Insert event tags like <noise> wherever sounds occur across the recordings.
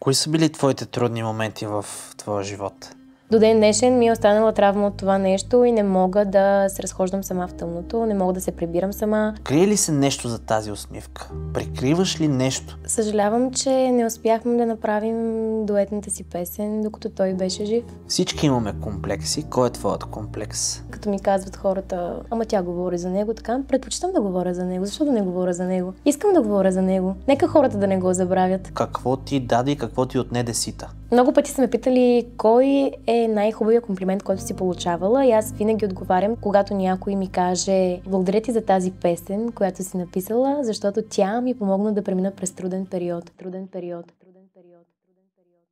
Кои са били твоите трудни моменти в твоя живот? До ден днешен ми е останала травма от това нещо и не мога да се разхождам сама в тъмното, не мога да се прибирам сама. Крие ли се нещо за тази усмивка? Прикриваш ли нещо? Съжалявам, че не успяхме да направим дуетната си песен, докато той беше жив. Всички имаме комплекси. Кой е твоят комплекс? Като ми казват хората, ама тя говори за него, така предпочитам да говоря за него. Защо да не говоря за него? Искам да говоря за него. Нека хората да не го забравят. Какво ти даде и какво ти отнеде сита? Много пъти са ме питали кой е най-хубавия комплимент, който си получавала и аз винаги отговарям, когато някой ми каже благодаря ти за тази песен, която си написала, защото тя ми помогна да премина през труден период, труден период, труден период. труден период.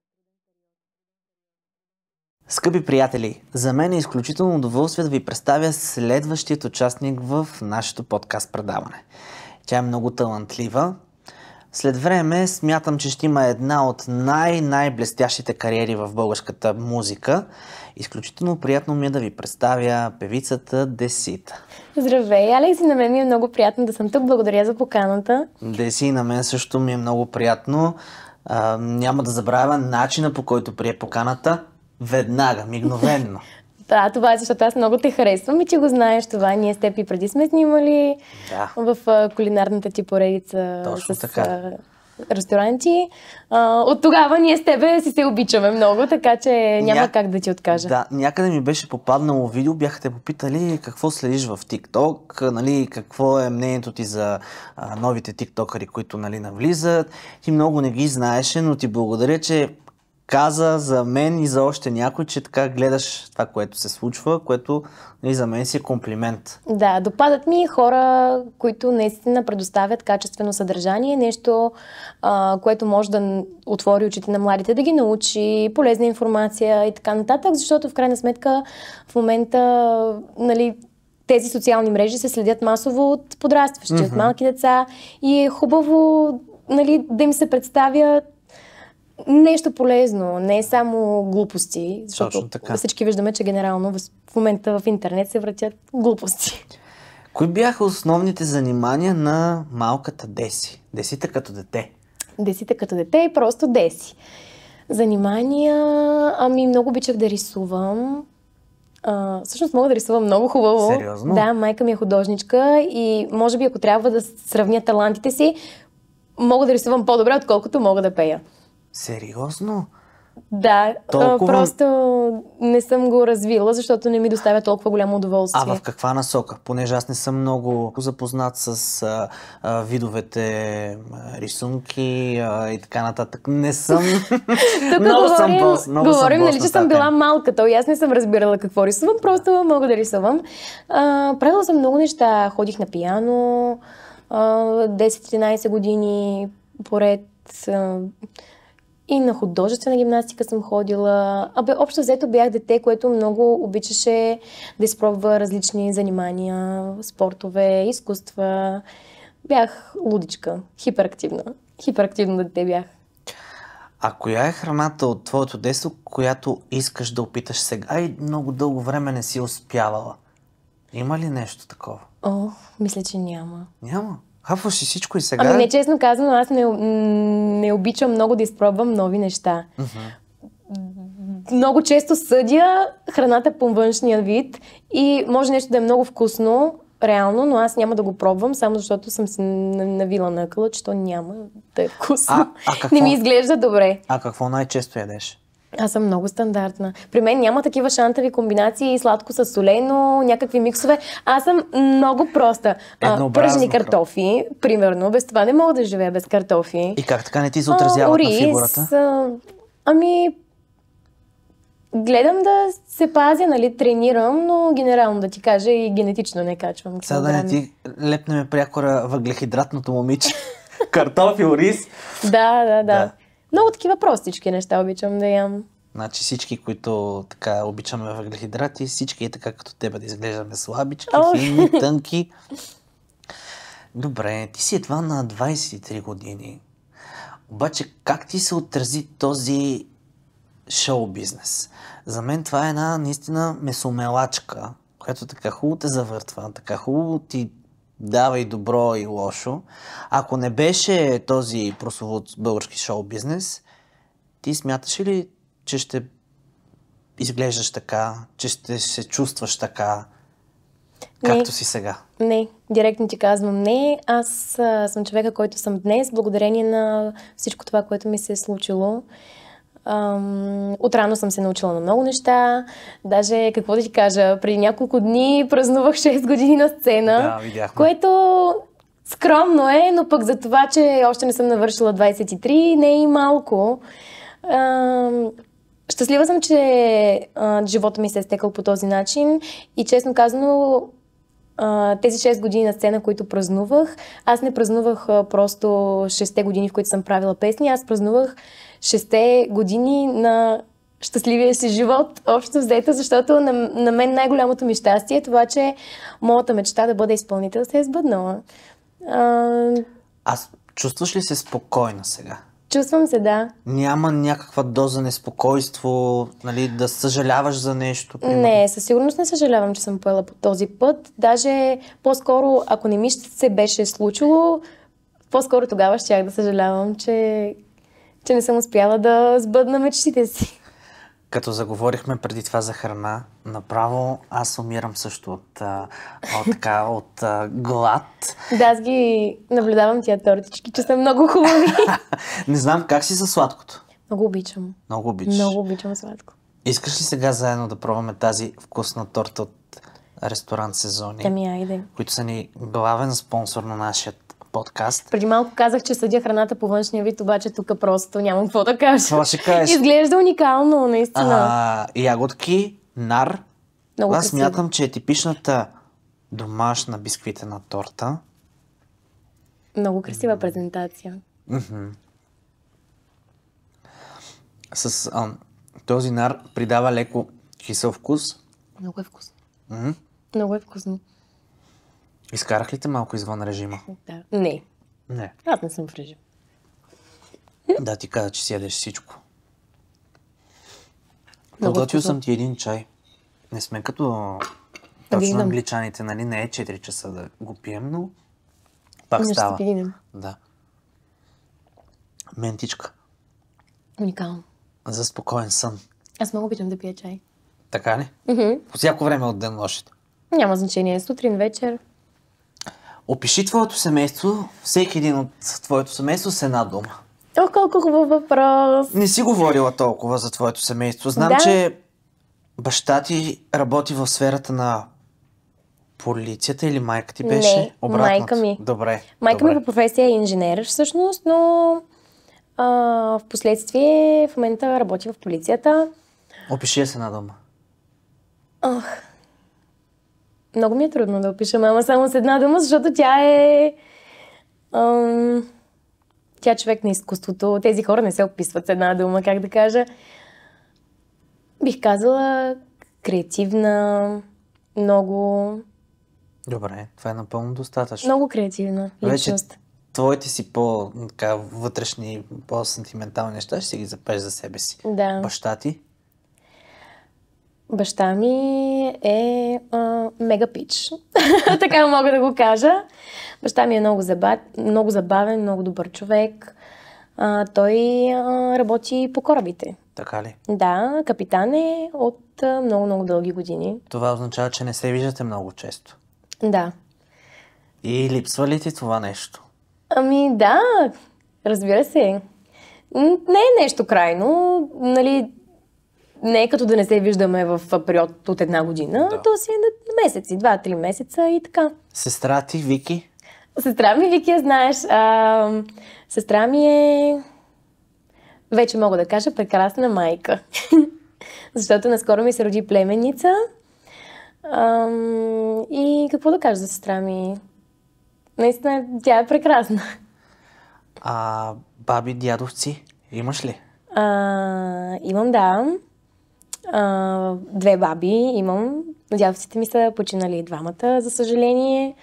Скъпи приятели, за мен е изключително удоволствие да ви представя следващият участник в нашето подкаст предаване. Тя е много талантлива, след време смятам, че ще има една от най-най-блестящите кариери в българската музика. Изключително приятно ми е да ви представя певицата Десита. Здравей, Алекс, и на мен ми е много приятно да съм тук. Благодаря за поканата. Деси, на мен също ми е много приятно. А, няма да забравя начина по който прие поканата. Веднага, мигновенно. Да, това е защото аз много те харесвам и че го знаеш това. Ние с теб и преди сме снимали да. в кулинарната ти поредица. Точно с, така. ресторанти. от тогава ние с тебе си се обичаме много, така че няма Ня... как да ти откажа. Да, някъде ми беше попаднало видео, бяха те попитали какво следиш в TikTok, нали, какво е мнението ти за новите тиктокъри, които нали, навлизат. Ти много не ги знаеше, но ти благодаря, че каза за мен и за още някой, че така гледаш това, което се случва, което и нали, за мен си е комплимент. Да, допадат ми хора, които наистина предоставят качествено съдържание, нещо, а, което може да отвори очите на младите, да ги научи, полезна информация и така нататък, защото в крайна сметка в момента нали, тези социални мрежи се следят масово от подрастващи, mm-hmm. от малки деца и е хубаво нали, да им се представят нещо полезно, не само глупости, защото Точно така. всички виждаме, че генерално в момента в интернет се вратят глупости. Кои бяха основните занимания на малката Деси? десите като дете? Десите като дете и е просто Деси. Занимания, ами много обичах да рисувам. А, всъщност мога да рисувам много хубаво. Сериозно? Да, майка ми е художничка и може би ако трябва да сравня талантите си, мога да рисувам по-добре, отколкото мога да пея. Сериозно? Да, толкова... просто не съм го развила, защото не ми доставя толкова голямо удоволствие. А в каква насока? Понеже аз не съм много запознат с а, а, видовете а, рисунки а, и така нататък. Не съм. <laughs> Тук много говорим, съм бос, много говорим съм нали, че съм била малка, то и аз не съм разбирала какво рисувам, просто мога да рисувам. А, правила съм много неща. Ходих на пияно а, 10-13 години поред. А, и на художествена гимнастика съм ходила. Абе, общо взето бях дете, което много обичаше да изпробва различни занимания, спортове, изкуства. Бях лудичка, хиперактивна. Хиперактивно дете бях. А коя е храната от твоето детство, която искаш да опиташ сега и много дълго време не си успявала? Има ли нещо такова? О, мисля, че няма. Няма? Хапваш си всичко и сега. Ами не, честно казвам, аз не, не обичам много да изпробвам нови неща. Много често съдя храната по външния вид и може нещо да е много вкусно, реално, но аз няма да го пробвам, само защото съм се навила на къла, че то няма да е вкусно. А, а <laughs> какво? Не ми изглежда добре. А какво най-често ядеш? Аз съм много стандартна. При мен няма такива шантави комбинации, сладко с солено, някакви миксове. Аз съм много проста. А, пръжни картофи, примерно. Без това не мога да живея без картофи. И как така не ти се отразява на фигурата? ами, гледам да се пазя, нали, тренирам, но генерално да ти кажа и генетично не качвам. Сега да не ти лепнеме прякора въглехидратното момиче. <laughs> Картофи, ориз. да, да. да. да. Много такива простички неща обичам да ям. Значи всички, които така обичаме въглехидрати, всички е така като тебе да изглеждаме слабички, oh. фини, тънки. Добре, ти си едва на 23 години. Обаче как ти се отрази този шоу бизнес? За мен това е една наистина месомелачка, която така хубаво те завъртва, така хубаво ти дава и добро и лошо. Ако не беше този прословут български шоу бизнес, ти смяташ ли, че ще изглеждаш така, че ще се чувстваш така, не, както си сега? Не, директно ти казвам не. Аз а, съм човека, който съм днес, благодарение на всичко това, което ми се е случило. Ам, отрано съм се научила на много неща. Даже, какво да ти кажа, преди няколко дни празнувах 6 <laughs> години на сцена, да, видяхме. което скромно е, но пък за това, че още не съм навършила 23, не е и малко. щастлива съм, че живота ми се е стекал по този начин и честно казано, Uh, тези 6 години на сцена, които празнувах, аз не празнувах uh, просто 6 години, в които съм правила песни, аз празнувах шесте години на щастливия си живот, общо взето, защото на, на мен най-голямото ми щастие е това, че моята мечта да бъда изпълнител се е сбъднала. А... Аз чувстваш ли се спокойна сега? Чувствам се, да. Няма някаква доза неспокойство, нали, да съжаляваш за нещо? Примерно. Не, със сигурност не съжалявам, че съм поела по този път. Даже по-скоро, ако не ми се беше случило, по-скоро тогава щях да съжалявам, че че не съм успяла да сбъдна мечтите си. Като заговорихме преди това за храна, направо аз умирам също от, от, от, от глад. Да, аз ги наблюдавам тия тортички, че са много хубави. <laughs> Не знам как си за сладкото. Много обичам. Много обичам. Много обичам сладко. Искаш ли сега заедно да пробваме тази вкусна торта от ресторант Сезони? Ами, айде. Които са ни главен спонсор на нашия подкаст. Преди малко казах, че съдя храната по външния вид, обаче тук просто нямам какво да кажа. Това ще кажеш. Изглежда уникално, наистина. А, ягодки, нар. Много Аз смятам, че е типичната домашна бисквитена торта. Много красива м-м. презентация. М-м. С а, този нар придава леко кисъл вкус. Много е вкусно. М-м. Много е вкусно. Изкарах ли те малко извън режима? Да. Не. Не. Аз не съм в режим. Да, ти каза, че си ядеш всичко. Подготвил съм ти един чай. Не сме като точно Виждам. англичаните, нали? Не е 4 часа да го пием, но пак но става. Ще да. Ментичка. Уникално. За спокоен сън. Аз много обичам да пия чай. Така ли? Mm-hmm. По всяко време от ден лошите. Няма значение. Сутрин, вечер. Опиши твоето семейство, всеки един от твоето семейство с една дума. О, колко хубав въпрос! Не си говорила толкова за твоето семейство. Знам, да. че баща ти работи в сферата на полицията или майка ти беше? Не, обратното. майка ми. Добре. Майка добре. ми по професия е инженер всъщност, но а, в последствие в момента работи в полицията. Опиши я с една дума. Ох, много ми е трудно да опиша мама само с една дума, защото тя е... Ам, тя е човек на изкуството. Тези хора не се описват с една дума, как да кажа. Бих казала креативна, много... Добре, това е напълно достатъчно. Много креативна личност. Вече твоите си по-вътрешни, по-сантиментални неща ще си ги запеш за себе си. Да. Баща ти? Баща ми е а, мега пич, <laughs> така мога да го кажа. Баща ми е много, заба... много забавен, много добър човек. А, той а, работи по корабите. Така ли? Да, капитан е от много-много дълги години. Това означава, че не се виждате много често. Да. И липсва ли ти това нещо? Ами да, разбира се. Не е нещо крайно. Нали, не е като да не се виждаме в период от една година, да. то си е на месеци, два-три месеца и така. Сестра ти, Вики? Сестра ми, Вики, знаеш. А, сестра ми е, вече мога да кажа, прекрасна майка. <laughs> Защото наскоро ми се роди племенница. А, и какво да кажа за сестра ми? Наистина, тя е прекрасна. А баби, дядовци, имаш ли? А, имам, да. А, две баби имам. Дядовците ми са починали двамата, за съжаление.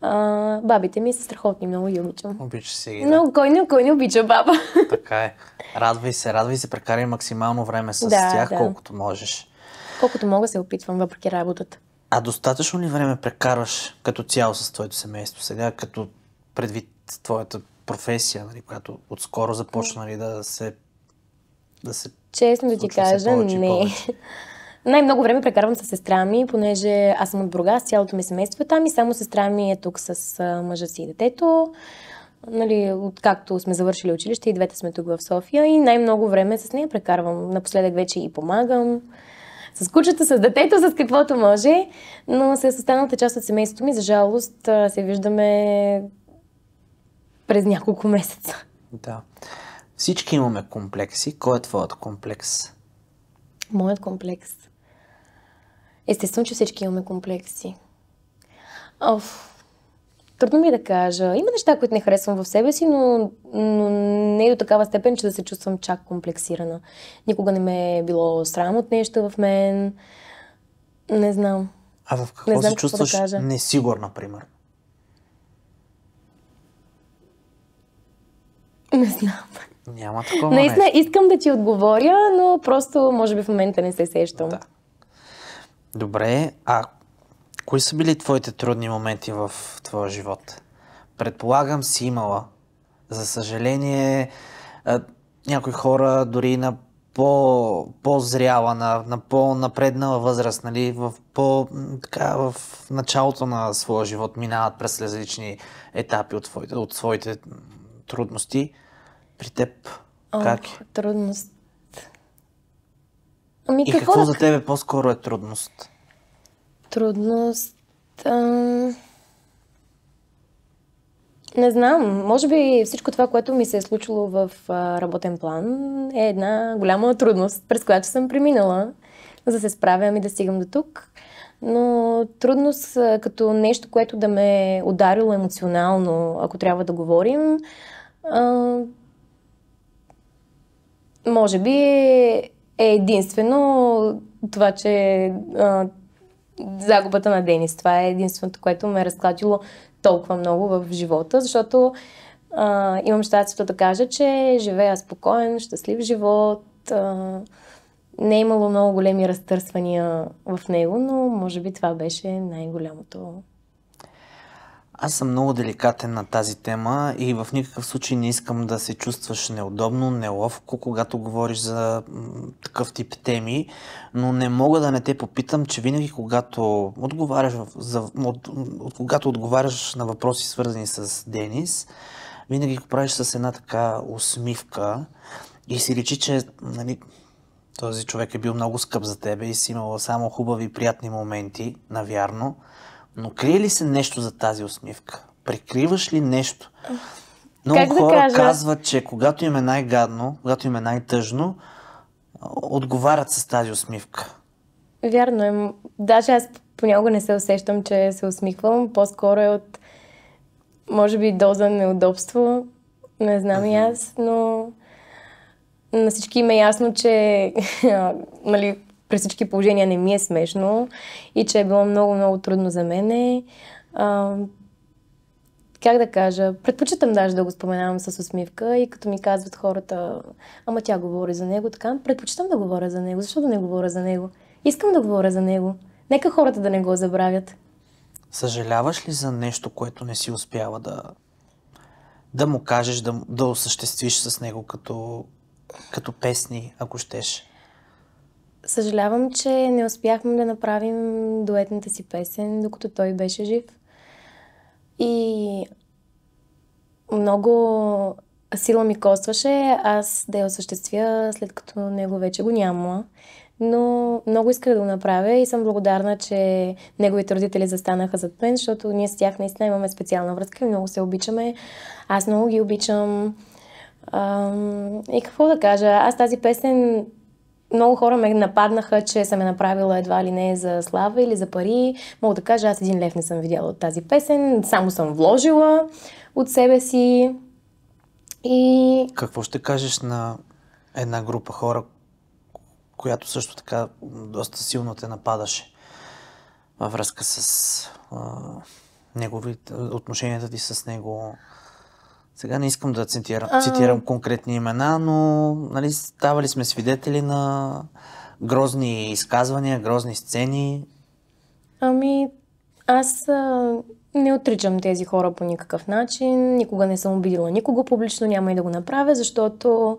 А, бабите ми са страхотни, много ги обичам. Обича си ги, да. Но кой не, кой не обича баба? Така е. Радвай се, радвай се, прекарай максимално време с да, тях, да. колкото можеш. Колкото мога се опитвам, въпреки работата. А достатъчно ли време прекарваш като цяло с твоето семейство сега, като предвид твоята професия, нали, която отскоро започна нали, да се да се Честно да ти кажа, не. <laughs> Най-много време прекарвам с сестра ми, понеже аз съм от Бургас, цялото ми семейство е там и само сестра ми е тук с мъжа си и детето. Нали, откакто сме завършили училище и двете сме тук в София и най-много време с нея прекарвам. Напоследък вече и помагам с кучета, с детето, с каквото може, но с останалата част от семейството ми, за жалост, се виждаме през няколко месеца. Да. Всички имаме комплекси. Кой е твоят комплекс? Моят комплекс. Естествено, че всички имаме комплекси. Оф, трудно ми е да кажа. Има неща, които не харесвам в себе си, но, но не е до такава степен, че да се чувствам чак комплексирана. Никога не ме е било срам от нещо в мен. Не знам. А в какво не знам се какво чувстваш да кажа. несигурна, например? Не знам. Няма такова Наистина, нещо. искам да ти отговоря, но просто може би в момента не се сещам. Да. Добре, а кои са били твоите трудни моменти в твоя живот? Предполагам си имала. За съжаление, някои хора дори на по, по-зряла, на, на по-напреднала възраст, нали, в, по, така, в началото на своя живот минават през различни етапи от, своите, от своите трудности при теб? О, как е? Трудност. Ами, И какво, какво за тебе по-скоро е трудност? Трудност... А... Не знам. Може би всичко това, което ми се е случило в а, работен план, е една голяма трудност, през която съм преминала, за да се справям и да стигам до тук. Но трудност като нещо, което да ме е ударило емоционално, ако трябва да говорим, а, може би е единствено това, че а, загубата на Денис. Това е единственото, което ме е разклатило толкова много в живота, защото а, имам щастието да кажа, че живея спокоен, щастлив живот. А, не е имало много големи разтърсвания в него, но може би това беше най-голямото аз съм много деликатен на тази тема и в никакъв случай не искам да се чувстваш неудобно, неловко, когато говориш за такъв тип теми, но не мога да не те попитам, че винаги когато отговаряш, за, от, от, когато отговаряш на въпроси свързани с Денис, винаги го правиш с една така усмивка и си речи, че нали, този човек е бил много скъп за тебе и си имал само хубави, приятни моменти, навярно. Но крие ли се нещо за тази усмивка? Прикриваш ли нещо? Много как да хора кажа? казват, че когато им е най-гадно, когато им е най-тъжно, отговарят с тази усмивка. Вярно е. Даже аз понякога не се усещам, че се усмихвам. По-скоро е от, може би, доза неудобство. Не знам uh-huh. и аз, но на всички им е ясно, че <laughs> нали, при всички положения не ми е смешно и че е било много, много трудно за мене. А, как да кажа, предпочитам даже да го споменавам с усмивка и като ми казват хората, ама тя говори за него, така, предпочитам да говоря за него, защо да не говоря за него? Искам да говоря за него. Нека хората да не го забравят. Съжаляваш ли за нещо, което не си успява да, да му кажеш, да, да осъществиш с него като, като песни, ако щеш? Съжалявам, че не успяхме да направим дуетната си песен, докато той беше жив. И много сила ми костваше аз да я осъществя, след като него вече го няма. Но много исках да го направя и съм благодарна, че неговите родители застанаха зад мен, защото ние с тях наистина имаме специална връзка и много се обичаме. Аз много ги обичам. Ам, и какво да кажа? Аз тази песен много хора ме нападнаха, че съм я направила едва ли не за слава или за пари. Мога да кажа, аз един лев не съм видяла от тази песен, само съм вложила от себе си. И... Какво ще кажеш на една група хора, която също така доста силно те нападаше във връзка с а, негови, отношенията ти с него? Сега не искам да цитирам, а... цитирам конкретни имена, но нали, ставали сме свидетели на грозни изказвания, грозни сцени. Ами, аз а, не отричам тези хора по никакъв начин. Никога не съм обидила никого публично, няма и да го направя, защото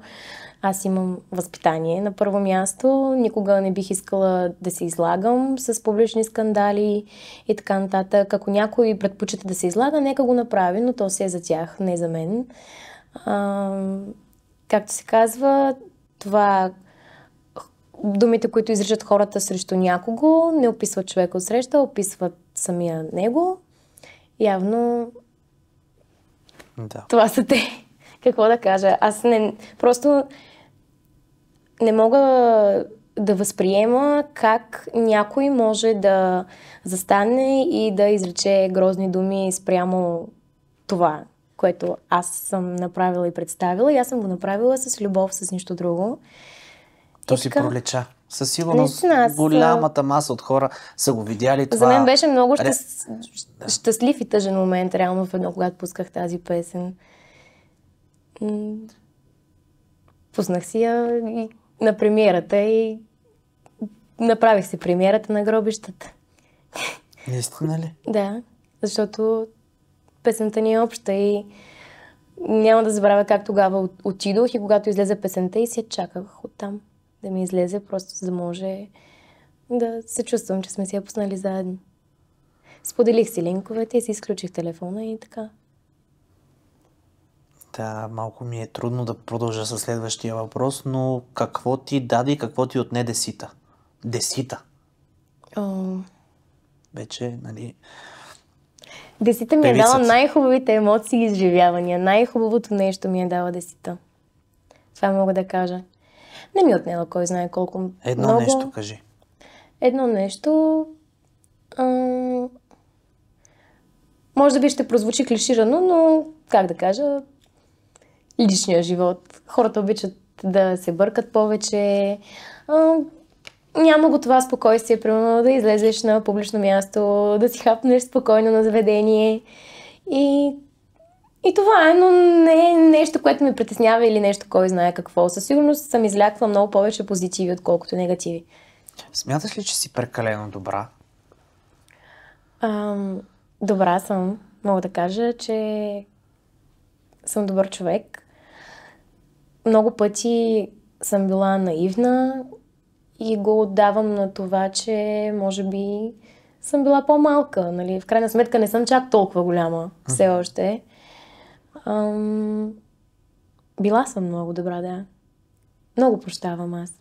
аз имам възпитание на първо място. Никога не бих искала да се излагам с публични скандали и така нататък. Ако някой предпочита да се излага, нека го направи, но то се е за тях, не за мен. А, както се казва, това думите, които изричат хората срещу някого, не описват човека от среща, описват самия него. Явно да. това са те какво да кажа. Аз не, просто не мога да възприема как някой може да застане и да изрече грозни думи спрямо това, което аз съм направила и представила. И аз съм го направила с любов, с нищо друго. То и си така... пролеча. Със сигурност голямата маса от хора са го видяли това. За мен беше много щастлив и тъжен момент, реално в едно, когато пусках тази песен. Пуснах си я и на премиерата и направих си премиерата на гробищата. Наистина ли? да, защото песента ни е обща и няма да забравя как тогава отидох и когато излезе песента и се чаках оттам да ми излезе, просто за да може да се чувствам, че сме си я пуснали заедно. Споделих си линковете и си изключих телефона и така така малко ми е трудно да продължа със следващия въпрос, но какво ти даде и какво ти отне десита? Десита. О... Вече, нали... Десита ми Певицът. е дала най-хубавите емоции и изживявания. Най-хубавото нещо ми е дала десита. Това мога да кажа. Не ми е отнела кой знае колко. Едно много... нещо кажи. Едно нещо. А... Може да би ще прозвучи клиширано, но как да кажа, личния живот. Хората обичат да се бъркат повече. няма го това спокойствие, примерно да излезеш на публично място, да си хапнеш спокойно на заведение. И, и това е, но не е нещо, което ме притеснява или нещо, кой знае какво. Със сигурност съм изляква много повече позитиви, отколкото негативи. Смяташ ли, че си прекалено добра? Ам, добра съм. Мога да кажа, че съм добър човек много пъти съм била наивна и го отдавам на това, че може би съм била по-малка. Нали? В крайна сметка не съм чак толкова голяма все още. Ам... Била съм много добра, да. Много прощавам аз.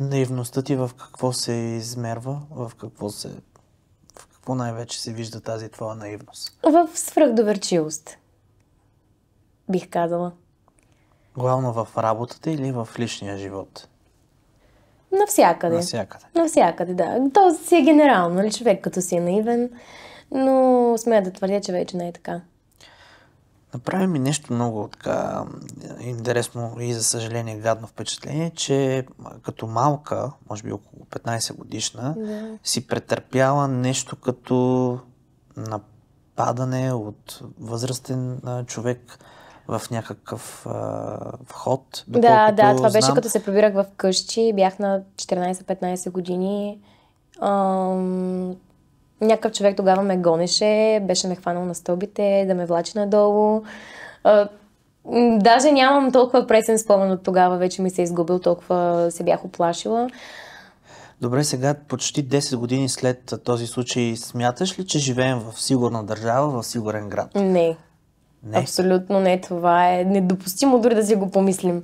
Наивността ти в какво се измерва? В какво се... В какво най-вече се вижда тази твоя наивност? В свръхдоверчивост. Бих казала. Главно в работата или в личния живот? Навсякъде. Навсякъде. Навсякъде, да. То си е генерално, нали, човек като си е наивен, но смея да твърдя, че вече не е така. Направи ми нещо много така интересно и за съжаление гадно впечатление, че като малка, може би около 15 годишна, да. си претърпяла нещо като нападане от възрастен човек, в някакъв а, вход. Да, да, това знам... беше като се пробирах в къщи, бях на 14-15 години. Ам... Някакъв човек тогава ме гонеше, беше ме хванал на стълбите, да ме влачи надолу. А, даже нямам толкова пресен спомен от тогава, вече ми се е изгубил, толкова се бях оплашила. Добре, сега почти 10 години след този случай, смяташ ли, че живеем в сигурна държава, в сигурен град? Не, не. Абсолютно не. Това е недопустимо дори да си го помислим.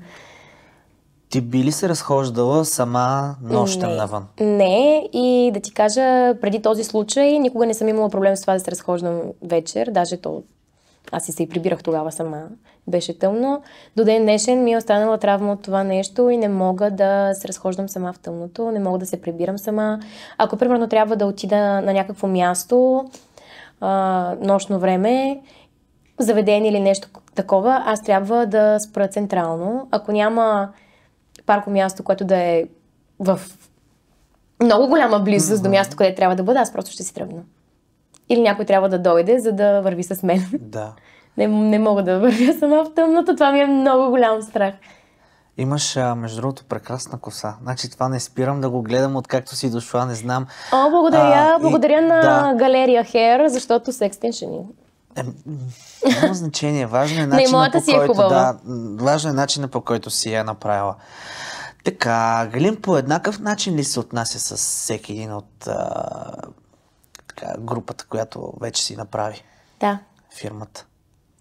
Ти би ли се разхождала сама нощем не, навън? Не, и да ти кажа, преди този случай никога не съм имала проблем с това да се разхождам вечер, даже то аз и се и прибирах тогава сама. Беше тъмно. До ден днешен ми е останала травма от това нещо и не мога да се разхождам сама в тъмното, не мога да се прибирам сама. Ако, примерно, трябва да отида на някакво място а, нощно време заведение или нещо такова, аз трябва да спра централно. Ако няма парко място, което да е в много голяма близост mm-hmm. до място, къде трябва да бъда, аз просто ще си тръгна. Или някой трябва да дойде, за да върви с мен. Да. <laughs> Не, не мога да вървя сама в тъмното, това ми е много голям страх. Имаш, между другото, прекрасна коса. Значи това не спирам да го гледам откакто си дошла, не знам. О, благодаря. А, благодаря и, на да. галерия Хер, защото са екстеншени. Е, няма значение. Важно е <laughs> начинът по е който, да, важно е начинът, по който си я направила. Така, Галин по еднакъв начин ли се отнася с всеки един от а, така, групата, която вече си направи? Да. Фирмата.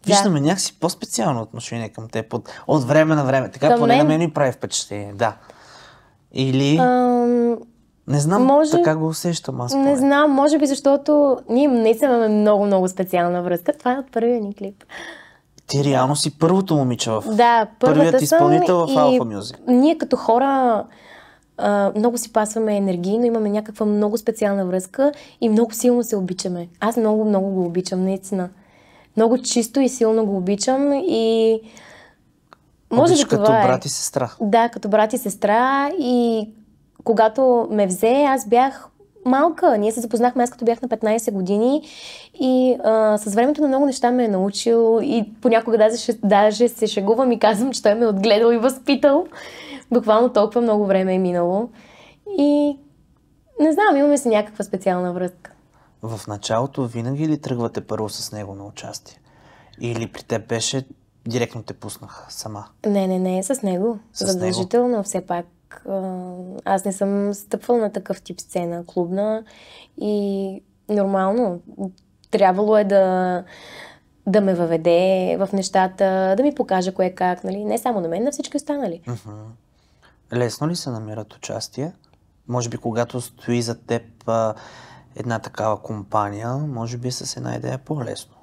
Виждаме да. някакси по-специално отношение към теб от, от време на време. Така поне на мен ми прави впечатление. Да. Или... А... Не знам, може... така го усещам аз. Не знам, може би защото ние наистина имаме много-много специална връзка. Това е от първия ни клип. Ти реално си първото момиче в да, първият изпълнител в Alpha Music. Ние като хора а, много си пасваме енергийно, имаме някаква много специална връзка и много силно се обичаме. Аз много-много го обичам, наистина. Много чисто и силно го обичам и... Може Обиш да като това е. брат и сестра. Е. Да, като брат и сестра и когато ме взе, аз бях малка. Ние се запознахме аз като бях на 15 години и а, с времето на много неща ме е научил и понякога даже, даже се шегувам и казвам, че той ме е отгледал и възпитал. Буквално толкова много време е минало. И не знам, имаме си някаква специална връзка. В началото винаги ли тръгвате първо с него на участие? Или при теб беше директно те пуснах сама? Не, не, не, с него. С Задължително, него? все пак аз не съм стъпвал на такъв тип сцена клубна и нормално трябвало е да, да ме въведе в нещата, да ми покаже кое как, нали? Не само на мен, на всички останали. Uh-huh. Лесно ли се намират участие? Може би когато стои за теб а, една такава компания, може би е с една идея по-лесно.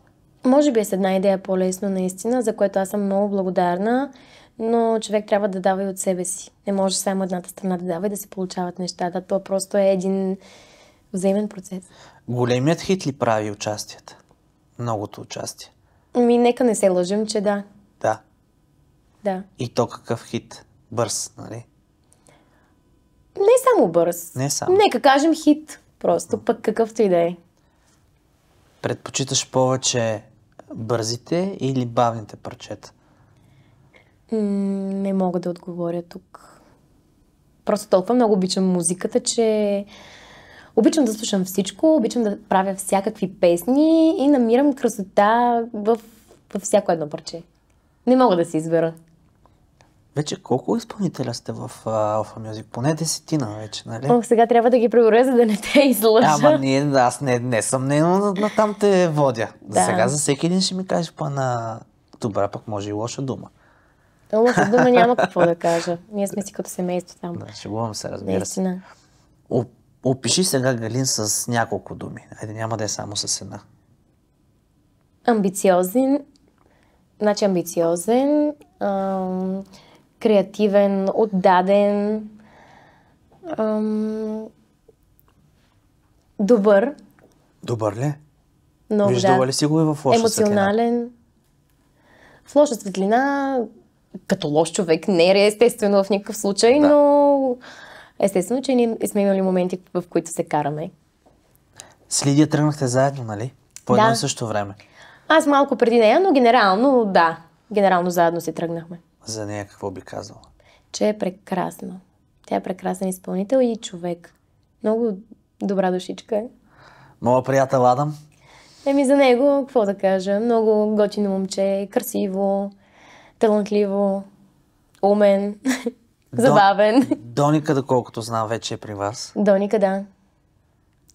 Може би е с една идея по-лесно, наистина, за което аз съм много благодарна но човек трябва да дава и от себе си. Не може само едната страна да дава и да се получават нещата. То просто е един взаимен процес. Големият хит ли прави участията? Многото участие. Ми, нека не се лъжим, че да. Да. Да. И то какъв хит? Бърз, нали? Не само бърз. Не само. Нека кажем хит. Просто пък какъвто и да е. Предпочиташ повече бързите или бавните парчета? Не мога да отговоря тук. Просто толкова много обичам музиката, че обичам да слушам всичко, обичам да правя всякакви песни и намирам красота в, в всяко едно парче. Не мога да се избера. Вече колко изпълнителя сте в Alpha Music? Поне десетина вече, нали? Ох, сега трябва да ги проверя, за да не те излъжа. Ама ние, аз не, не съм не, но на, там те водя. Да. За сега за всеки един ще ми кажеш по една добра, пък може и лоша дума. То дума няма какво да кажа. Ние сме си като семейство там. Да, шегувам се, разбира се. опиши сега Галин с няколко думи. Айде, няма да е само с една. Амбициозен, значи амбициозен, ам, креативен, отдаден, ам, добър. Добър ли? Много, Виждала да. ли си го и в лоша Емоционален. светлина? Емоционален. В лоша светлина като лош човек. Не е естествено в никакъв случай, да. но естествено, че ние сме имали моменти, в които се караме. С Лидия тръгнахте заедно, нали? По едно да. и също време. Аз малко преди нея, но генерално да. Генерално заедно си тръгнахме. За нея какво би казала? Че е прекрасна. Тя е прекрасен изпълнител и човек. Много добра душичка е. Моя приятел Адам. Еми за него, какво да кажа, много готино момче, красиво, талантливо, умен, <laughs> забавен. До, Доника, доколкото знам, вече е при вас. Доника, да.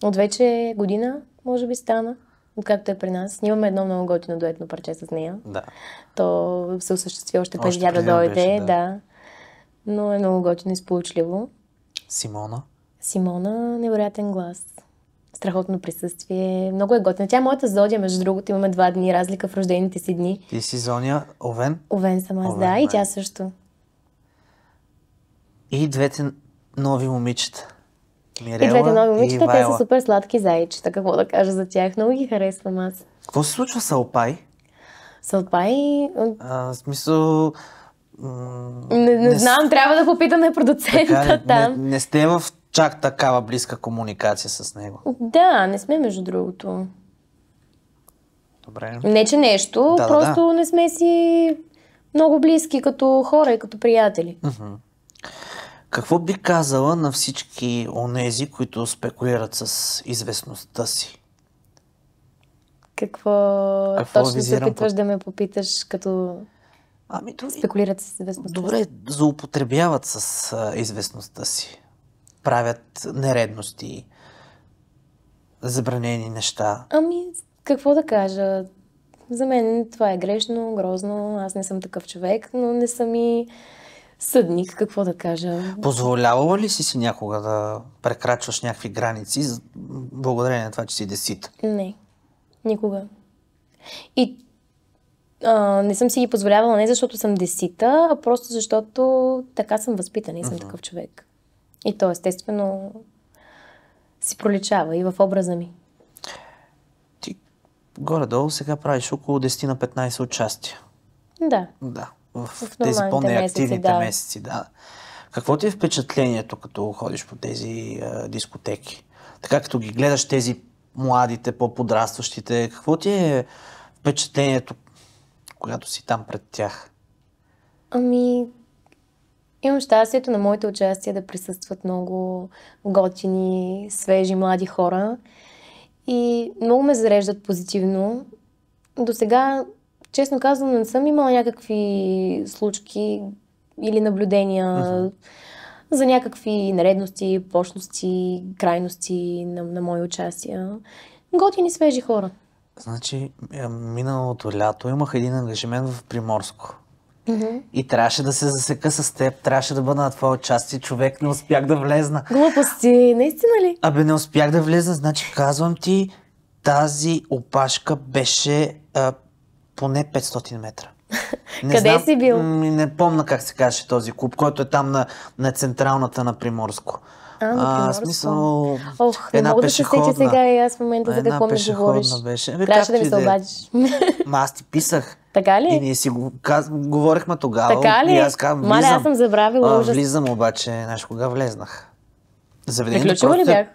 От вече година, може би, стана, откакто е при нас. Снимаме едно много готино дуетно парче с нея. Да. То се осъществи още преди да дойде. Беше, да. да. Но е много готино и сполучливо. Симона? Симона, невероятен глас страхотно присъствие. Много е готина. Тя е моята зодия, между другото, имаме два дни разлика в рождените си дни. Ти си зония Овен? Овен съм аз, да, и тя също. И двете нови момичета. Мирела и двете нови момичета, те са супер сладки зайчета, какво да кажа за тях. Много ги харесвам аз. Какво се случва с Алпай? С Алпай... А, в смисъл... М- не, не, не, знам, с... трябва да попитаме продуцента така, там. Не, не сте в чак такава близка комуникация с него. Да, не сме между другото. Добре. Не, че нещо, да, просто да, да. не сме си много близки като хора и като приятели. Какво би казала на всички онези, които спекулират с известността си? Какво, Какво точно се опитваш по... да ме попиташ, като ами, дори... спекулират с известността Добре, злоупотребяват с а, известността си правят нередности, забранени неща. Ами, какво да кажа? За мен това е грешно, грозно, аз не съм такъв човек, но не съм и съдник, какво да кажа. Позволявала ли си си някога да прекрачваш някакви граници, благодарение на това, че си десит? Не, никога. И а, не съм си ги позволявала не защото съм десита, а просто защото така съм възпитана и съм uh-huh. такъв човек. И то естествено си проличава и в образа ми. Ти горе-долу сега правиш около 10 на 15 участия. Да. Да. В, в тези по-неактивните месеци да. месеци, да. Какво ти е впечатлението, като ходиш по тези а, дискотеки? Така като ги гледаш тези младите, по-подрастващите, какво ти е впечатлението, когато си там пред тях? Ами, Имам щастието на моите участия да присъстват много готини, свежи, млади хора и много ме зареждат позитивно. До сега, честно казвам, не съм имала някакви случки или наблюдения uh-huh. за някакви наредности, почности, крайности на, на мои участия. Готини, свежи хора. Значи, е, миналото лято имах един ангажимент в Приморско. Mm-hmm. И трябваше да се засека с теб, трябваше да бъда на част участие. Човек, не успях да влезна. Глупости, наистина ли? Абе, не успях да влезна, значи казвам ти, тази опашка беше а, поне 500 метра. <laughs> Не Къде знам, си бил? Не помна как се каже този клуб, който е там на, на централната на Приморско. А, на Приморско. А, смисъл, Ох, не мога да се сетя сега и аз в момента за какво ми говориш. Беше. Трябваше да ми се е? обадиш. Ма аз ти писах. Така ли? И ние си каз... говорихме тогава. Така ли? И аз казвам, влизам. Мале, аз съм забравила ужас. влизам обаче, знаеш кога влезнах. Заведението Приключила просто... ли бях?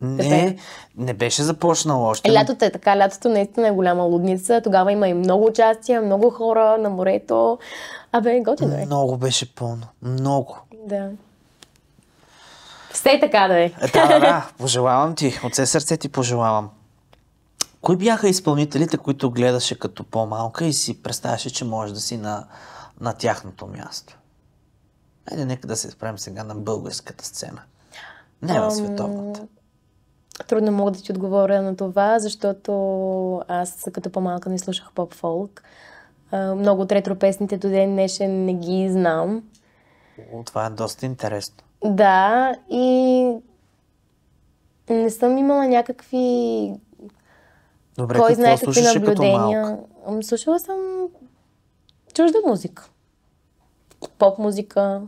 Не, не беше започнало още. Е, лятото е така, лятото наистина е голяма лудница. Тогава има и много участия, много хора на морето. Абе, готино е. Много беше пълно. Много. Да. Все така да е. е да, да, да. <laughs> Пожелавам ти. От все сърце ти пожелавам. Кои бяха изпълнителите, които гледаше като по-малка и си представяше, че може да си на, на тяхното място? Айде, нека да се спрем сега на българската сцена. Не на световната. Трудно мога да ти отговоря на това, защото аз като по-малка не слушах поп-фолк. Много от ретро песните до ден днешен не ги знам. О, това е доста интересно. Да, и не съм имала някакви Добре, Кой знае какви наблюдения? Като ами, Слушала съм чужда музика. Поп музика.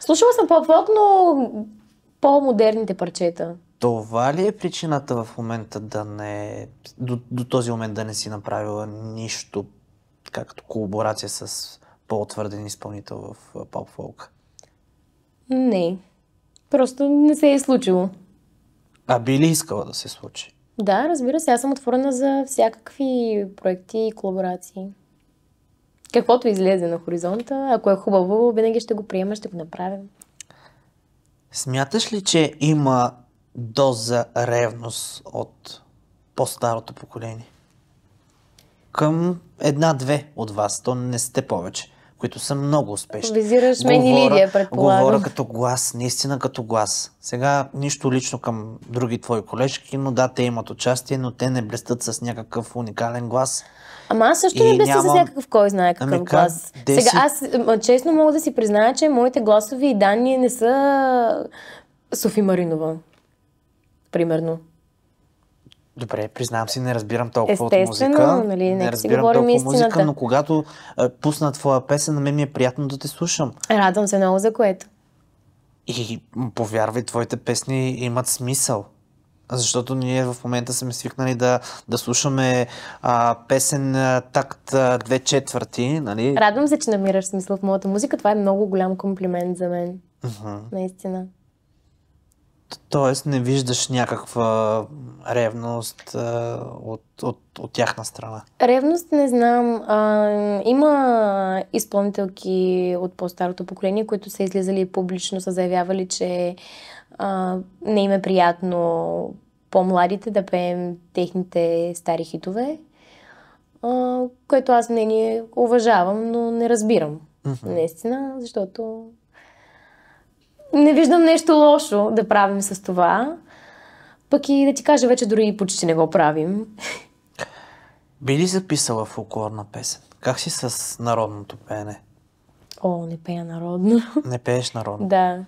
Слушала съм поп-рок, но по-модерните парчета. Това ли е причината в момента да не... До, до този момент да не си направила нищо, както колаборация с по-твърден изпълнител в поп-фолк? Не. Просто не се е случило. А би ли искала да се случи? Да, разбира се, аз съм отворена за всякакви проекти и колаборации. Каквото излезе на хоризонта, ако е хубаво, винаги ще го приема, ще го направим. Смяташ ли, че има доза ревност от по-старото поколение? Към една-две от вас, то не сте повече които са много успешни. Визираш мен и Лидия, предполагам. Говоря като глас, наистина като глас. Сега нищо лично към други твои колежки, но да, те имат участие, но те не блестат с някакъв уникален глас. Ама аз също и не блестя нямам... с някакъв кой знае какъв ами, глас. Сега аз честно мога да си призная, че моите гласови данни не са Софи Маринова. Примерно. Добре, признавам си, не разбирам толкова Естествено, от музика. Нали, не, не разбирам толкова истината. музика, но когато а, пусна твоя песен, на мен ми е приятно да те слушам. Радвам се много за което. И повярвай, твоите песни имат смисъл. Защото ние в момента сме свикнали да, да слушаме а, песен а, такт а, две четвърти. Нали? Радвам се, че намираш смисъл в моята музика. Това е много голям комплимент за мен. Uh-huh. Наистина. Тоест не виждаш някаква ревност а, от, от, от тяхна страна? Ревност не знам. А, има изпълнителки от по-старото поколение, които са излизали публично, са заявявали, че а, не им е приятно по-младите да пеем техните стари хитове, а, което аз не ни уважавам, но не разбирам. Mm-hmm. Наистина, защото не виждам нещо лошо да правим с това. Пък и да ти кажа, вече дори почти не го правим. Би ли записала фолклорна песен? Как си с народното пеене? О, не пея народно. Не пееш народно? Да.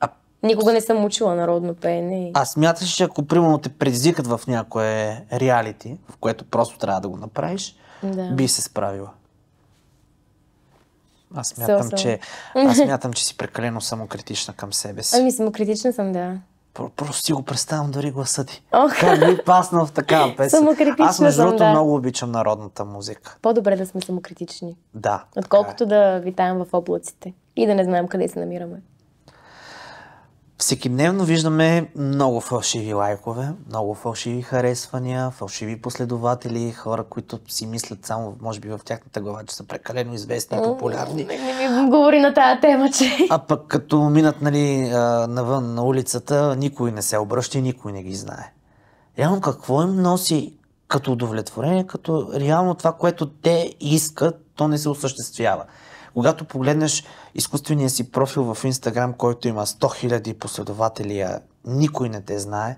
А... Никога не съм учила народно пеене. А смяташ, че ако примерно те предизвикат в някое реалити, в което просто трябва да го направиш, да. би се справила? Аз мятам, че, аз мятам, че си прекалено самокритична към себе си. Ами самокритична съм, да. Просто си го представям дори гласа ти. Ох. Как би паснал в такава песен. Аз между другото да. много обичам народната музика. По-добре да сме самокритични. Да. Е. Отколкото е. да витаем в облаците и да не знаем къде се намираме. Всеки дневно виждаме много фалшиви лайкове, много фалшиви харесвания, фалшиви последователи, хора, които си мислят само, може би в тяхната глава, че са прекалено известни и популярни. Не, не ми говори на тая тема, че... А пък като минат нали, навън на улицата, никой не се обръща и никой не ги знае. Реално какво им носи като удовлетворение, като реално това, което те искат, то не се осъществява когато погледнеш изкуствения си профил в Инстаграм, който има 100 000 последователи, а никой не те знае,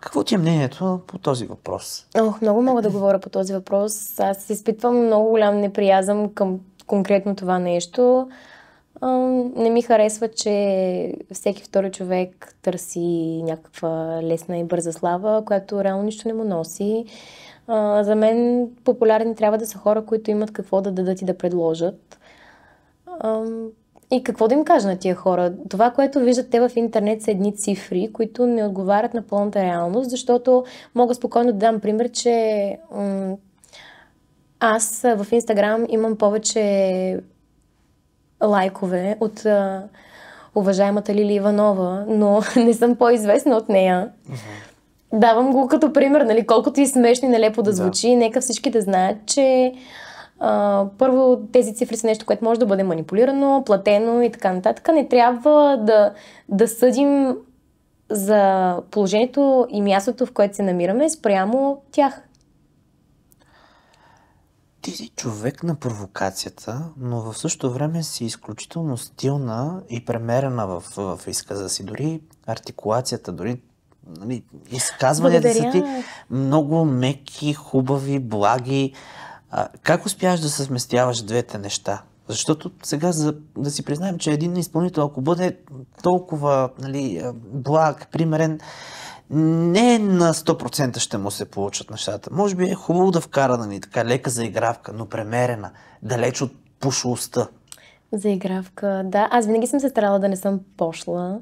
какво ти е мнението по този въпрос? Ох, много мога да говоря по този въпрос. Аз изпитвам много голям неприязъм към конкретно това нещо. Не ми харесва, че всеки втори човек търси някаква лесна и бърза слава, която реално нищо не му носи. А, за мен популярни трябва да са хора, които имат какво да дадат и да предложат. А, и какво да им кажа на тия хора? Това, което виждат те в интернет са едни цифри, които не отговарят на пълната реалност, защото мога спокойно да дам пример, че м- аз в Инстаграм имам повече лайкове от а, уважаемата Лили Иванова, но <laughs> не съм по-известна от нея. Uh-huh. Давам го като пример, нали, колкото и смешно и нелепо да звучи, да. нека всички да знаят, че а, първо тези цифри са нещо, което може да бъде манипулирано, платено и така нататък. Не трябва да, да съдим за положението и мястото, в което се намираме, спрямо тях. Ти си човек на провокацията, но в същото време си изключително стилна и премерена в, в изказа си. Дори артикулацията, дори нали, изказванията да са ти много меки, хубави, благи. А, как успяваш да съвместяваш двете неща? Защото сега за, да си признаем, че един изпълнител, ако бъде толкова нали, благ, примерен, не на 100% ще му се получат нещата. Може би е хубаво да вкара ни нали, така лека заигравка, но премерена, далеч от пошлостта. Заигравка, да. Аз винаги съм се старала да не съм пошла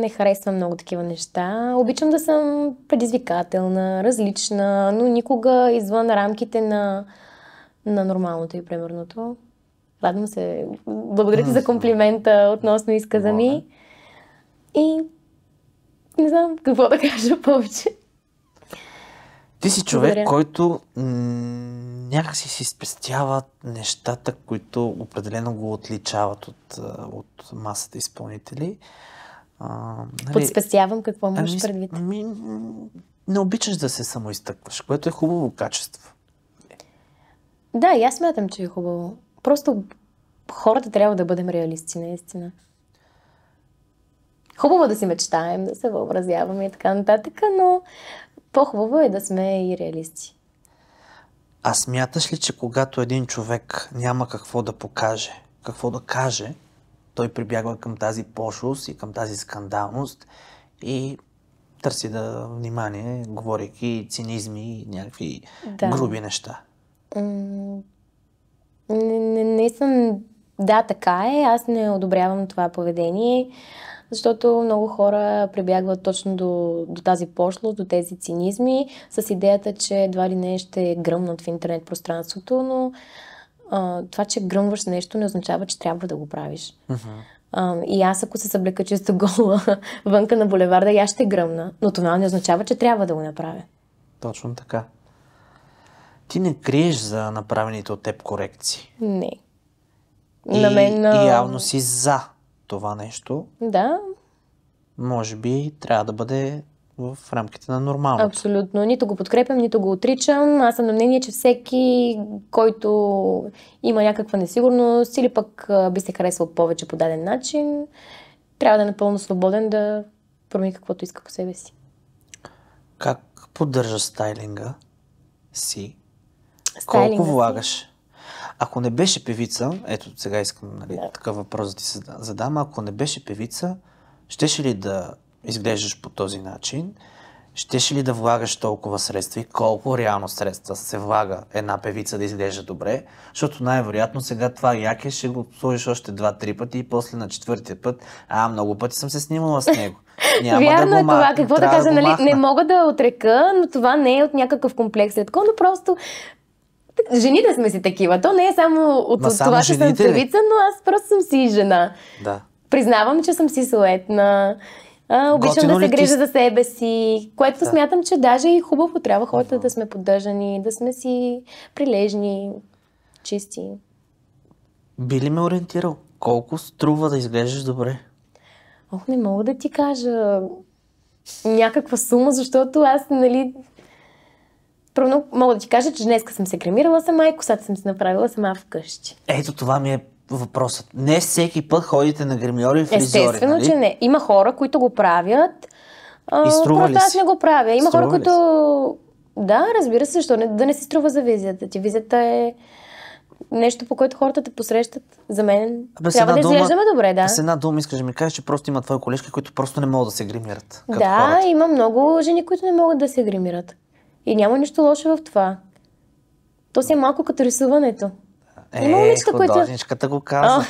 не харесвам много такива неща. Обичам да съм предизвикателна, различна, но никога извън рамките на, на нормалното и примерното. Радвам се. Благодаря ти за комплимента относно изказа ми. И не знам какво да кажа повече. Ти си човек, Благодаря. който м- някакси си спестява нещата, които определено го отличават от, от масата изпълнители. А, нали, Подспестявам какво можеш ами, предвид. Ами, не обичаш да се самоизтъкваш, което е хубаво качество. Да, и аз смятам, че е хубаво. Просто хората трябва да бъдем реалисти, наистина. Хубаво да си мечтаем, да се въобразяваме и така нататък, но по-хубаво е да сме и реалисти. А смяташ ли, че когато един човек няма какво да покаже, какво да каже, той прибягва към тази пошлост и към тази скандалност и търси да внимание, говорейки цинизми и някакви да. груби неща. Не съм да, така е. Аз не одобрявам това поведение, защото много хора прибягват точно до, до тази пошлост, до тези цинизми, с идеята, че едва ли не ще гръмнат в интернет пространството, но а, това, че гръмваш нещо, не означава, че трябва да го правиш. Uh-huh. А, и аз, ако се съблека често гола <laughs> вънка на булеварда, я ще гръмна. Но това не означава, че трябва да го направя. Точно така. Ти не криеш за направените от теб корекции. Не. И, на мен, и явно си за това нещо. Да. Може би трябва да бъде в рамките на нормалното. Абсолютно. Нито го подкрепям, нито го отричам. Аз съм на мнение, че всеки, който има някаква несигурност или пък би се харесвал повече по даден начин, трябва да е напълно свободен да промени каквото иска по себе си. Как поддържа стайлинга си? Стайлинга Колко влагаш? Си? Ако не беше певица, ето сега искам нали, да. такъв въпрос да ти задам, ако не беше певица, щеше ли да изглеждаш по този начин, щеше ли да влагаш толкова средства и колко реално средства се влага една певица да изглежда добре, защото най-вероятно сега това яке ще го сложиш още два-три пъти и после на четвъртия път, а много пъти съм се снимала с него. <laughs> Няма Вярно да е това. Какво да кажа, да нали? Не мога да отрека, но това не е от някакъв комплекс. Е такова, но просто жените сме си такива. То не е само от, от само това, че съм певица, но аз просто съм си жена. Да. Признавам, че съм си суетна а, обичам да се грижа ти... за себе си, което да. смятам, че даже е и хубаво трябва хората да сме поддържани, да сме си прилежни, чисти. Би ли ме ориентирал колко струва да изглеждаш добре? Ох, не мога да ти кажа някаква сума, защото аз, нали, Първо мога да ти кажа, че днеска съм се кремирала сама и косата съм си направила сама вкъщи. Ето това ми е въпросът. Не всеки път ходите на гримьори и фризьори, Естествено, нали? че не. Има хора, които го правят. А, и струва просто ли аз не го правя. Има струва хора, които... Да, разбира се, защо не, да не си струва за визията. Ти визията е нещо, по което хората те посрещат. За мен Абе, трябва да дума, изглеждаме добре, да. С една дума искаш да ми кажеш, че просто има твои колежки, които просто не могат да се гримират. Да, хората. има много жени, които не могат да се гримират. И няма нищо лошо в това. То си е малко като рисуването. Е, има момичета, които... го каза.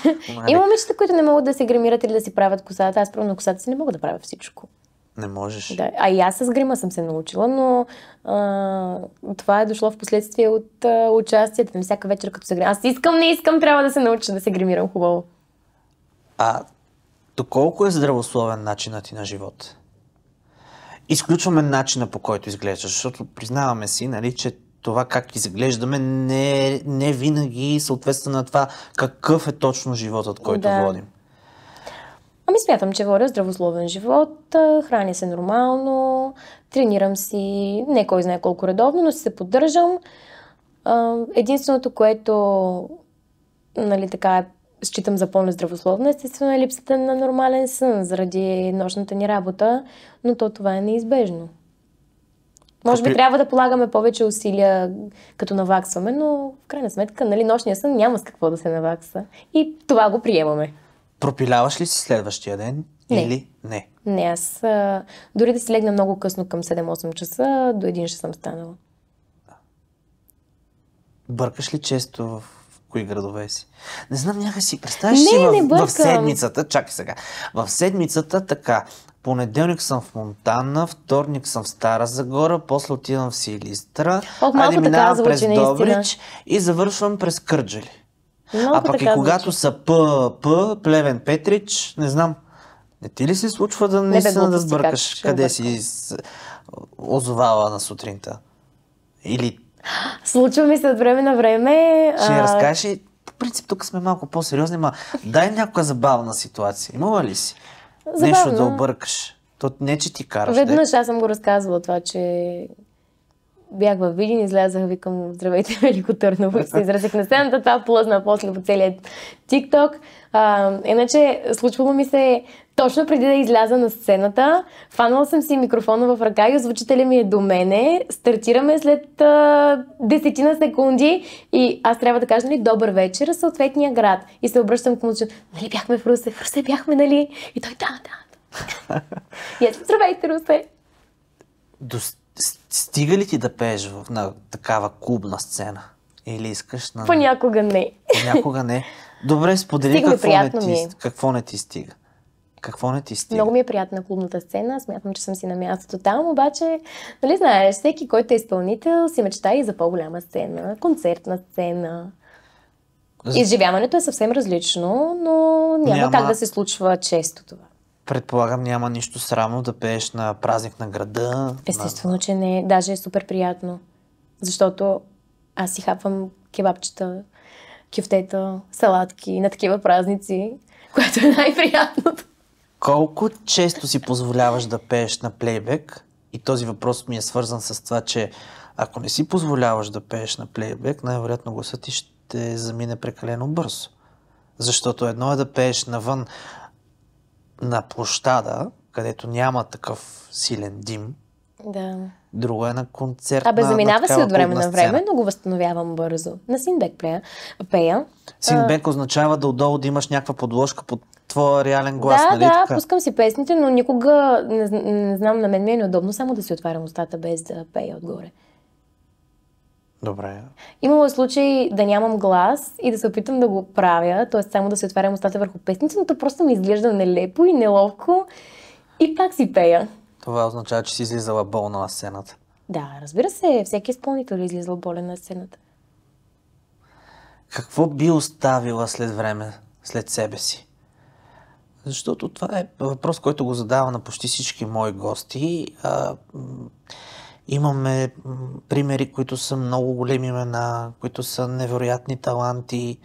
има момичета, които не могат да се гримират или да си правят косата. Аз правя на косата си не мога да правя всичко. Не можеш. Да. А и аз с грима съм се научила, но а, това е дошло в последствие от а, участията ми всяка вечер, като се грима. Аз искам, не искам, трябва да се науча да се гримирам хубаво. А доколко е здравословен начинът ти на живот? Изключваме начина по който изглеждаш, защото признаваме си, нали, че това как изглеждаме не, не винаги съответства на това какъв е точно животът, който да. водим. Ами смятам, че водя здравословен живот, храня се нормално, тренирам си, не кой знае колко редовно, но си се поддържам. Единственото, което нали, така е считам за пълно здравословно, естествено е липсата на нормален сън заради нощната ни работа, но то това е неизбежно. Може би Купи... трябва да полагаме повече усилия, като наваксваме, но в крайна сметка, нали, нощния сън няма с какво да се навакса. И това го приемаме. Пропиляваш ли си следващия ден не. или не? Не, аз а, дори да си легна много късно към 7-8 часа, до един ще съм станала. Бъркаш ли често в кои градове си? Не знам, някакси, представяш не, си в, не в седмицата, чакай сега, в седмицата така, Понеделник съм в Монтана, вторник съм в Стара Загора, после отивам в Силистра, айде минавам през Добрич и завършвам през Кърджали. Много а пък и когато звучи. са П, П, Плевен, Петрич, не знам, не ти ли се случва да наистина да сбъркаш как, къде си озовала на сутринта? Или... Случва ми се от време на време. Ще а... разкажеш по принцип тук сме малко по-сериозни, ма дай някаква забавна ситуация. Имала ли си? Забавно. нещо да объркаш. То не, че ти караш. Е Веднъж аз съм го разказвала това, че бях във Видин, излязах, викам, здравейте, <laughs> Велико Търново, и се изразих на сцената, това плъзна после по целият TikTok. А, иначе, случвало ми се точно преди да изляза на сцената, фанала съм си микрофона в ръка и озвучителя ми е до мене. Стартираме след а, десетина секунди и аз трябва да кажа, нали, добър вечер, съответния град. И се обръщам към момчето, нали бяхме в Русе, в Русе бяхме, нали? И той, да, да. да. <laughs> и здравейте, Русе! Стига ли ти да пееш на такава клубна сцена? Или искаш на... Понякога не. Понякога не. Добре, сподели Стигме, какво, не ти, е. какво не ти стига. Какво не ти стига? Много ми е приятна клубната сцена, смятам, че съм си на мястото там, обаче, нали знаеш, всеки, който е изпълнител, си мечта и за по-голяма сцена, концертна сцена. Изживяването е съвсем различно, но няма, няма... как да се случва често това. Предполагам, няма нищо срамно да пееш на празник на града. Естествено, на... че не. Даже е супер приятно. Защото аз си хапвам кебапчета, кюфтета, салатки на такива празници, <laughs> което е най-приятното. Колко често си позволяваш да пееш на плейбек? И този въпрос ми е свързан с това, че ако не си позволяваш да пееш на плейбек, най-вероятно гласът ти ще замине прекалено бързо. Защото едно е да пееш навън на площада, където няма такъв силен дим. Да. Друго е на концерт. Абе, заминава се от време на време, но го възстановявам бързо. На Синбек пея. Синбек а... означава да отдолу да имаш някаква подложка под твоя реален глас. Да, нали? да, така? пускам си песните, но никога, не, не знам, на мен ми е неудобно само да си отварям устата без да пея отгоре. Добре. Имало е случаи да нямам глас и да се опитам да го правя, т.е. само да се отварям устата върху песница, но то просто ми изглежда нелепо и неловко и пак си пея. Това означава, че си излизала болна на сцената. Да, разбира се, всеки изпълнител е излизал болен на сцената. Какво би оставила след време, след себе си? Защото това е въпрос, който го задава на почти всички мои гости. А, Имаме примери, които са много големи имена, които са невероятни таланти.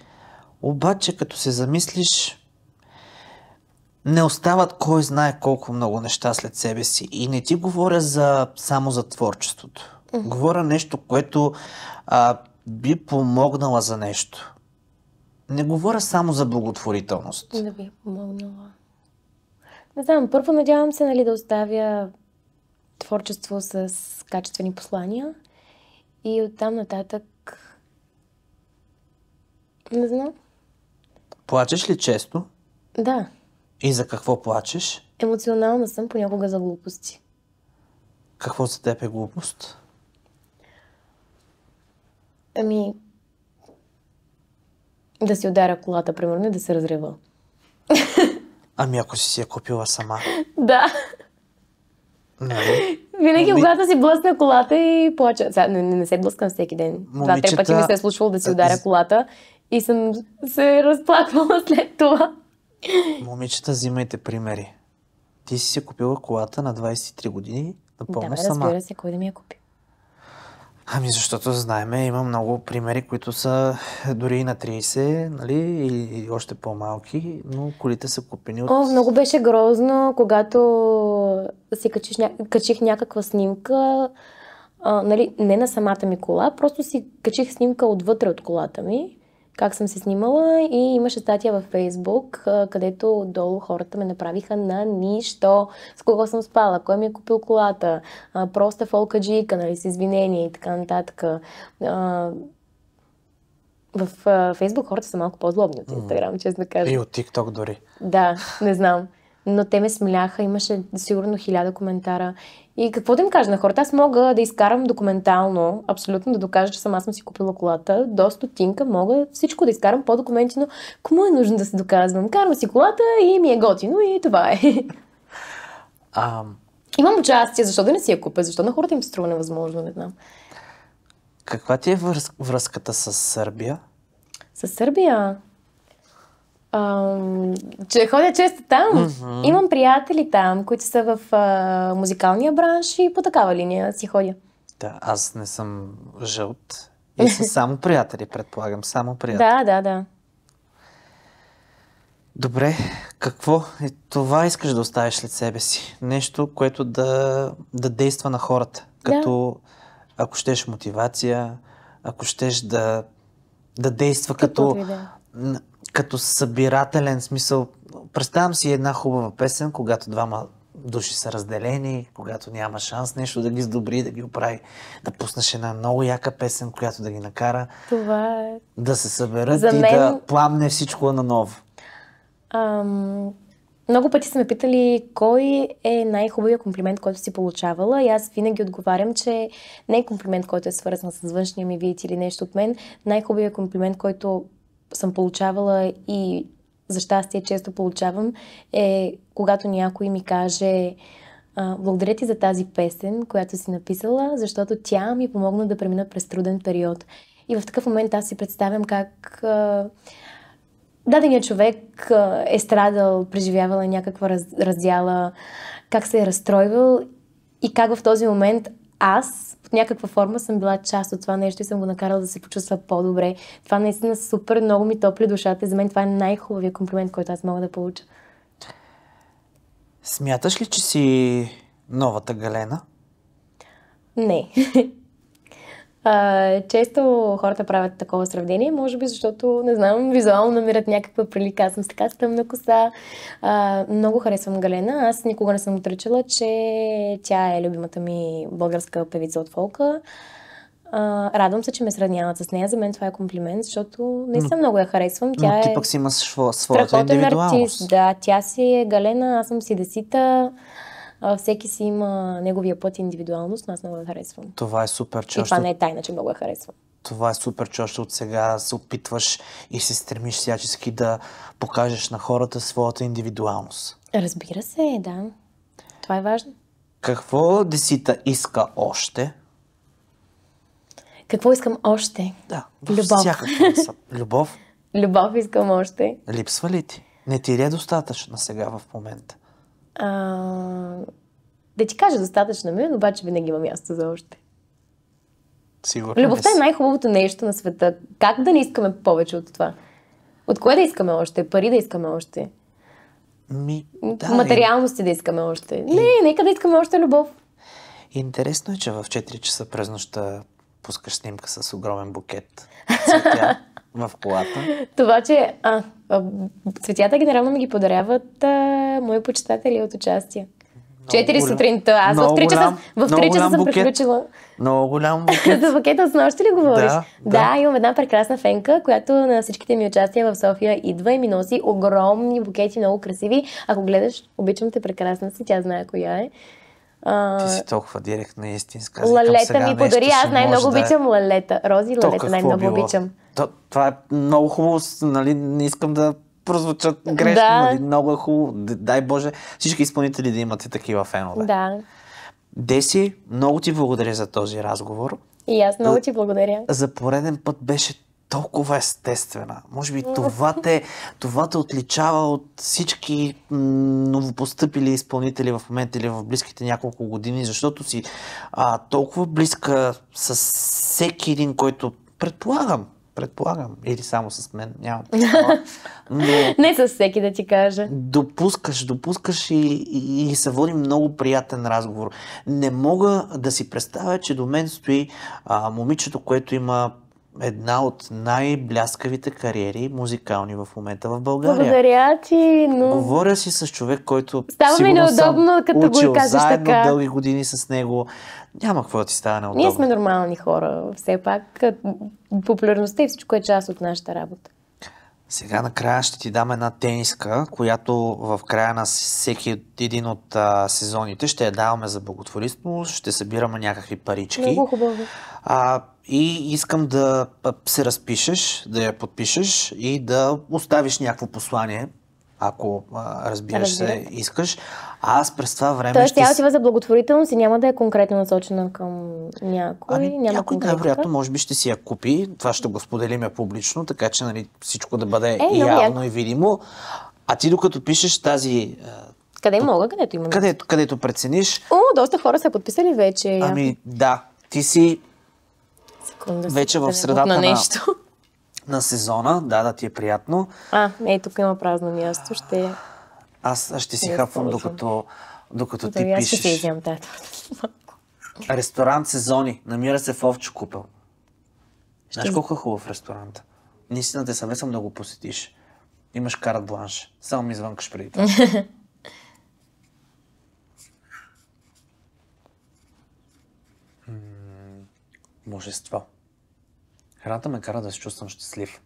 Обаче, като се замислиш, не остават кой знае колко много неща след себе си. И не ти говоря за, само за творчеството. Mm-hmm. Говоря нещо, което а, би помогнала за нещо. Не говоря само за благотворителност. Да би помогнала. Не знам, първо надявам се нали, да оставя творчество с качествени послания. И оттам нататък... Не знам. Плачеш ли често? Да. И за какво плачеш? Емоционална съм понякога за глупости. Какво за теб е глупост? Ами, да си ударя колата, примерно, и да се разрева. Ами ако си си я купила сама. <laughs> да. Не. Нали? Винаги, Моми... когато си блъсна колата и плача. Сега не, не се блъскам всеки ден. Момичета... Два-три пъти ми се е случвало да си ударя колата и съм се разплаквала <laughs> след това. Момичета, взимайте примери. Ти си си купила колата на 23 години напълно да, бе, сама. Да, разбира се, кой да ми я купи. Ами защото знаеме, има много примери, които са дори и на 30, нали, и, още по-малки, но колите са купени от... О, много беше грозно, когато си качих, ня... качих някаква снимка, а, нали, не на самата ми кола, просто си качих снимка отвътре от колата ми как съм се снимала и имаше статия във Фейсбук, където долу хората ме направиха на нищо. С кого съм спала, кой ми е купил колата, фолка джика, нали, с извинения и така нататък. В Фейсбук хората са малко по-злобни от Инстаграм, честно кажа. И от ТикТок дори. Да, не знам но те ме смеляха, имаше сигурно хиляда коментара и какво да им кажа на хората? Аз мога да изкарам документално, абсолютно да докажа, че сама съм си купила колата. До стотинка мога всичко да изкарам по документи, но кому е нужно да се доказвам? Карам си колата и ми е готино и това е. А... Имам участие, защо да не си я купя? Защо на хората им се струва невъзможно, не знам. Каква ти е връз... връзката с Сърбия? С Сърбия? Ам, че ходя често там. Mm-hmm. Имам приятели там, които са в а, музикалния бранш и по такава линия си ходя. Да, аз не съм жълт. И са <laughs> само приятели, предполагам. Само приятели. Да, да, да. Добре, какво е това искаш да оставиш след себе си? Нещо, което да, да действа на хората. Като, да. ако щеш мотивация, ако щеш да, да действа като... като... Да е като събирателен смисъл. Представям си една хубава песен, когато двама души са разделени, когато няма шанс нещо да ги сдобри, да ги оправи, да пуснеш една много яка песен, която да ги накара Това е... да се съберат За мен... и да пламне всичко наново. Ам... Много пъти са ме питали кой е най-хубавия комплимент, който си получавала и аз винаги отговарям, че не е комплимент, който е свързан с външния ми вид или нещо от мен. Най-хубавия комплимент, който съм получавала и за щастие често получавам, е когато някой ми каже благодаря ти за тази песен, която си написала, защото тя ми е помогна да премина през труден период. И в такъв момент аз си представям как даденият човек е страдал, преживявал е някаква раз, раздяла, как се е разстройвал и как в този момент аз под някаква форма съм била част от това нещо и съм го накарала да се почувства по-добре. Това наистина е супер много ми топли душата и за мен това е най-хубавия комплимент, който аз мога да получа. Смяташ ли, че си новата Галена? Не. <laughs> А, често хората правят такова сравнение, може би защото, не знам, визуално намират някаква прилика. Аз съм с така стъмна коса. А, много харесвам Галена. Аз никога не съм отричала, че тя е любимата ми българска певица от фолка. А, радвам се, че ме сравняват с нея. За мен това е комплимент, защото не съм много я харесвам. Тя Но ти е... пък си имаш своята индивидуалност. Артист, да, тя си е Галена, аз съм си Десита а, всеки си има неговия път и индивидуалност, но аз много я харесвам. Това е супер, че... И това не е тайна, че много я харесвам това е супер, че още от сега се опитваш и се стремиш всячески да покажеш на хората своята индивидуалност. Разбира се, да. Това е важно. Какво Десита иска още? Какво искам още? Да, любов. <laughs> любов. Любов искам още. Липсва ли ти? Не ти ли е достатъчна сега в момента? А, да ти кажа достатъчно ми, обаче винаги има място за още. Сигурно. Любовта е най-хубавото нещо на света. Как да не искаме повече от това? От кое да искаме още? Пари да искаме още? Ми, да, Материалности и... да искаме още. И... Не, нека да искаме още любов. Интересно е, че в 4 часа през нощта пускаш снимка с огромен букет <laughs> цветя в колата. Това, че а, Цветята генерално ми ги подаряват а, мои почитатели от участие. Четири сутринта. Аз в 3 часа, в 3 часа съм приключила. Много голям <laughs> букет. За букета с нощ ли говориш? Да, да. да, имам една прекрасна фенка, която на всичките ми участия в София идва и ми носи огромни букети, много красиви. Ако гледаш, обичам те прекрасна си, тя знае коя е. А, Ти си толкова директна и истинска. Лалета ми подари, аз най-много да... Е обичам лалета. Рози То, лалета най-много обичам. То, това е много хубаво, нали, не искам да прозвучат грешно, да. нали, много е хубаво. Дай Боже всички изпълнители да имате такива фенове. Да. Деси, много ти благодаря за този разговор. И аз много ти благодаря. За пореден път беше толкова естествена. Може би това те, това те отличава от всички новопостъпили изпълнители в момента или в близките няколко години, защото си а, толкова близка с всеки един, който предполагам, предполагам, или само с мен, нямам <laughs> такова. Но... Не с всеки да ти кажа. Допускаш, допускаш и, и, и се води много приятен разговор. Не мога да си представя, че до мен стои а, момичето, което има една от най-бляскавите кариери музикални в момента в България. Благодаря ти, но... Говоря си с човек, който Става ми неудобно, като учил, го казваш заедно така. дълги години с него. Няма какво да ти става неудобно. Ние сме нормални хора, все пак. Популярността и всичко е част от нашата работа. Сега накрая ще ти дам една тениска, която в края на всеки един от а, сезоните ще я даваме за благотворителност, ще събираме някакви парички. Много хубаво. А, и искам да се разпишеш, да я подпишеш и да оставиш някакво послание ако а, разбираш Разбира. се, искаш. А аз през това време. Тоест, ще... тя отива за благотворителност и няма да е конкретно насочена към някой. Ами, няма някой е, най-вероятно, може би ще си я купи. Това ще го я публично, така че нали, всичко да бъде е, явно няко. и видимо. А ти докато пишеш тази. Къде мога, където има? Където, където прецениш. О, доста хора са подписали вече. Ами, да. Ти си Секунда, вече в средата на, нещо на сезона, да, да ти е приятно. А, ей, тук има празно място, ще... Аз ще си хапвам докато, докато ти пишеш. Аз ще си изям тата. Ресторант сезони. Намира се в Овчо купел. Знаеш колко е хубав ресторант? Наистина те съвесвам да го посетиш. Имаш карат бланш. Само ми звънкаш преди това. Божество. <laughs> Храната ме кара да се чувствам щастлив.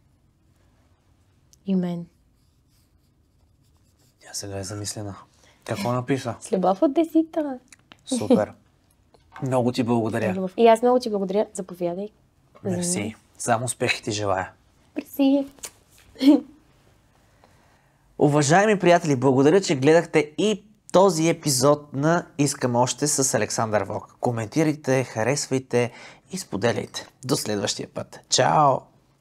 И мен. Тя сега е замислена. Какво написа? С любов от десита. Супер. <laughs> Много ти благодаря. И аз много ти благодаря. Заповядай. Мерси. Само успехи ти желая. Мерси. <laughs> Уважаеми приятели, благодаря, че гледахте и този епизод на Искам още с Александър Вок. Коментирайте, харесвайте и споделяйте. До следващия път. Чао!